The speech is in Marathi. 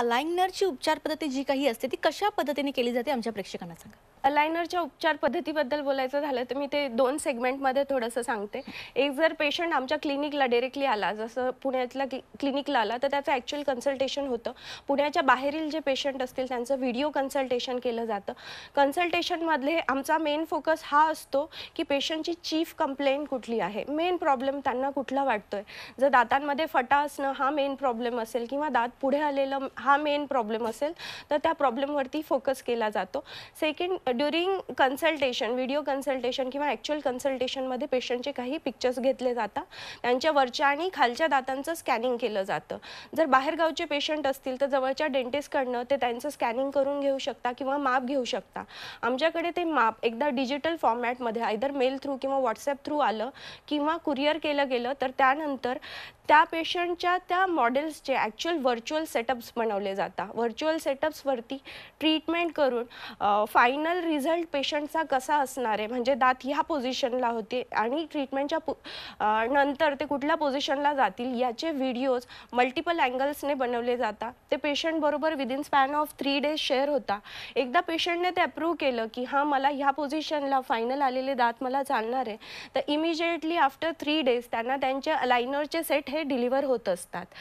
अलाइनरची उपचार पद्धती जी काही असते ती कशा पद्धतीने केली जाते आमच्या प्रेक्षकांना सांगा अलायनरच्या उपचार पद्धतीबद्दल बोलायचं झालं तर मी ते दोन सेगमेंटमध्ये थोडंसं सांगते एक जर पेशंट आमच्या क्लिनिकला डिरेक्टली आला जसं पुण्यातला क्लिनिकला आला तर त्याचं ॲक्च्युअल कन्सल्टेशन होतं पुण्याच्या बाहेरील जे पेशंट असतील त्यांचं व्हिडिओ कन्सल्टेशन केलं जातं कन्सल्टेशनमधले आमचा मेन फोकस हा असतो की पेशंटची चीफ कंप्लेंट कुठली आहे मेन प्रॉब्लेम त्यांना कुठला वाटतो आहे जर दातांमध्ये फटा असणं हा मेन प्रॉब्लेम असेल किंवा दात पुढे आलेलं हा मेन प्रॉब्लेम असेल तर त्या प्रॉब्लेमवरती फोकस केला जातो second during consultation video consultation किंवा ॲक्च्युअल कन्सल्टेशनमध्ये पेशंटचे काही पिक्चर्स घेतले जातात त्यांच्या वरच्या आणि खालच्या दातांचं स्कॅनिंग केलं जातं जर बाहेरगावचे पेशंट असतील तर जवळच्या डेंटिस्टकडनं ते त्यांचं स्कॅनिंग करून घेऊ शकता किंवा माप घेऊ शकता आमच्याकडे ते माप एकदा डिजिटल फॉर्मॅटमध्ये आयदर मेल थ्रू किंवा व्हॉट्सॲप थ्रू आलं किंवा कुरिअर केलं गेलं तर त्यानंतर त्या पेशंटच्या त्या मॉडेल्सचे ॲक्च्युअल व्हर्च्युअल सेटअप्स बनवले जातात व्हर्च्युअल सेटअप्सवरती ट्रीटमेंट करून फायनल फायनल रिझल्ट पेशंटचा कसा असणार आहे म्हणजे दात ह्या पोझिशनला होते आणि ट्रीटमेंटच्या नंतर ते कुठल्या पोझिशनला जातील याचे व्हिडिओज मल्टिपल अँगल्सने बनवले जातात ते पेशंट बरोबर within span of three days share होता एकदा पेशंटने ते अप्रूव्ह केलं की हां मला ह्या पोझिशनला फायनल आलेले दात मला चालणार आहे तर इमिजिएटली आफ्टर थ्री डेज त्यांना त्यांचे अलायनरचे सेट हे डिलिव्हर होत असतात